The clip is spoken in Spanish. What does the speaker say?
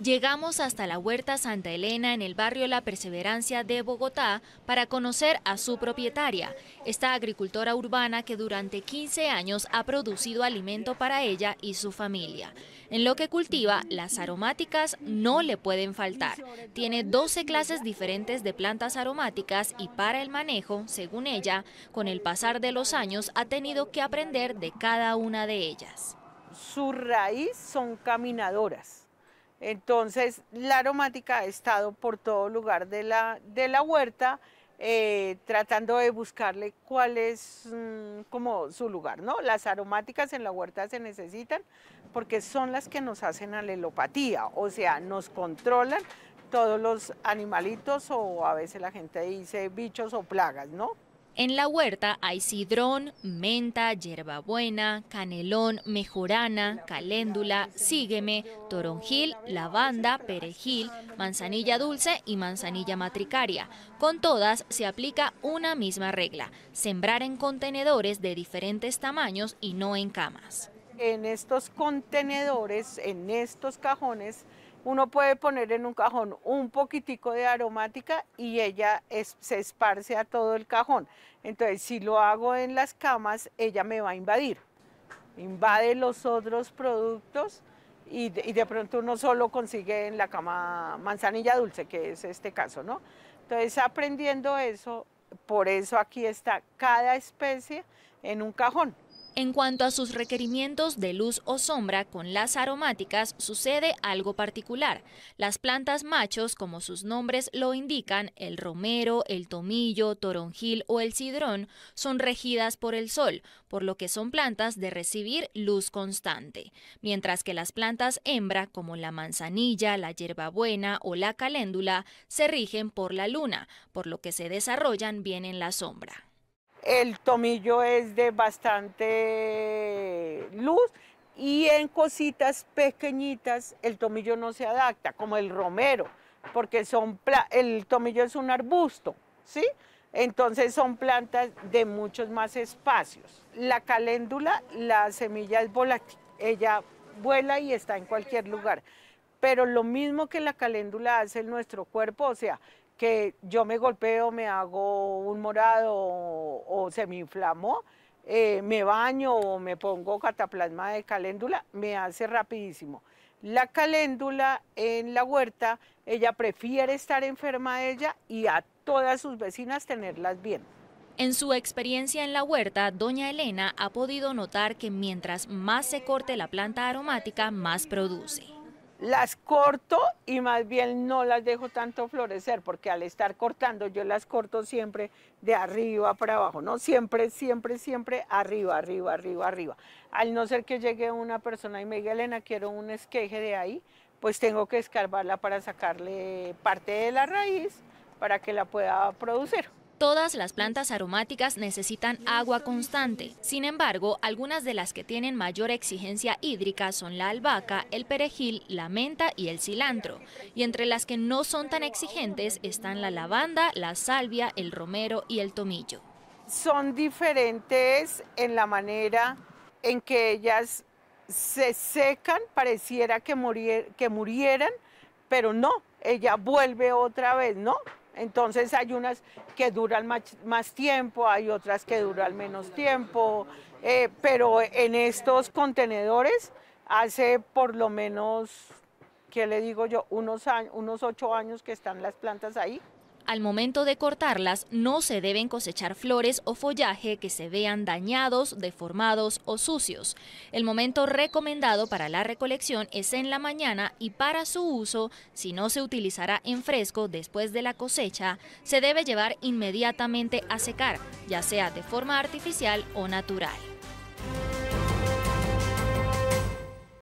Llegamos hasta la Huerta Santa Elena en el barrio La Perseverancia de Bogotá para conocer a su propietaria, esta agricultora urbana que durante 15 años ha producido alimento para ella y su familia. En lo que cultiva, las aromáticas no le pueden faltar. Tiene 12 clases diferentes de plantas aromáticas y para el manejo, según ella, con el pasar de los años ha tenido que aprender de cada una de ellas. Su raíz son caminadoras entonces, la aromática ha estado por todo lugar de la, huerta, eh, tratando de buscarle cuál es mm, como su lugar, ¿no? Las aromáticas en la huerta se necesitan porque son las que nos hacen alelopatía, o sea, nos controlan todos los animalitos o a veces la gente dice bichos o plagas, ¿no? En la huerta hay sidrón, menta, hierbabuena, canelón, mejorana, caléndula, sígueme, toronjil, lavanda, perejil, manzanilla dulce y manzanilla matricaria. Con todas se aplica una misma regla, sembrar en contenedores de diferentes tamaños y no en camas. En estos contenedores, en estos cajones, uno puede poner en un cajón un poquitico de aromática y ella se esparce a todo el cajón. Entonces, si lo hago en las camas, ella me va a invadir. Invade los otros productos y de, y de pronto uno solo consigue en la cama manzanilla dulce, que es este caso, ¿no? Entonces, aprendiendo eso, por eso aquí está cada especie en un cajón. En cuanto a sus requerimientos de luz o sombra, con las aromáticas sucede algo particular. Las plantas machos, como sus nombres lo indican, el romero, el tomillo, toronjil o el cidrón, son regidas por el sol, por lo que son plantas de recibir luz constante. Mientras que las plantas hembra, como la manzanilla, la hierbabuena o la caléndula, se rigen por la luna, por lo que se desarrollan bien en la sombra el tomillo es de bastante luz y en cositas pequeñitas el tomillo no se adapta, como el romero, porque son el tomillo es un arbusto, ¿sí? Entonces son plantas de muchos más espacios. La caléndula, la semilla es volátil, ella vuela y está en cualquier lugar. Pero lo mismo que la caléndula hace en nuestro cuerpo, o sea, que yo me golpeo, me hago un morado o, se me inflamó, eh, me baño o me pongo cataplasma de caléndula, me hace rapidísimo. La caléndula en la huerta, ella prefiere estar enferma a ella y a todas sus vecinas tenerlas bien. En su experiencia en la huerta, doña Elena ha podido notar que mientras más se corte la planta aromática, más produce las corto y más bien no las dejo tanto florecer, porque al estar cortando yo las corto siempre de arriba para abajo, ¿no? Siempre, siempre, siempre arriba, arriba, arriba, arriba. Al no ser que llegue una persona y me diga, Elena, quiero un esqueje de ahí, pues tengo que escarbarla para sacarle parte de la raíz para que la pueda producir. Todas las plantas aromáticas necesitan agua constante. Sin embargo, algunas de las que tienen mayor exigencia hídrica son la albahaca, el perejil, la menta y el cilantro. Y entre las que no son tan exigentes están la lavanda, la salvia, el romero y el tomillo. Son diferentes en la manera en que ellas se secan, pareciera que, murieran, pero no, ella vuelve otra vez, ¿no? Entonces hay unas que duran más, tiempo, hay otras que duran menos tiempo, eh, pero en estos contenedores hace por lo menos, ¿qué le digo yo? unos ocho años que están las plantas ahí. Al momento de cortarlas no se deben cosechar flores o follaje que se vean dañados, deformados o sucios. El momento recomendado para la recolección es en la mañana y para su uso, si no se utilizará en fresco después de la cosecha, se debe llevar inmediatamente a secar, ya sea de forma artificial o natural.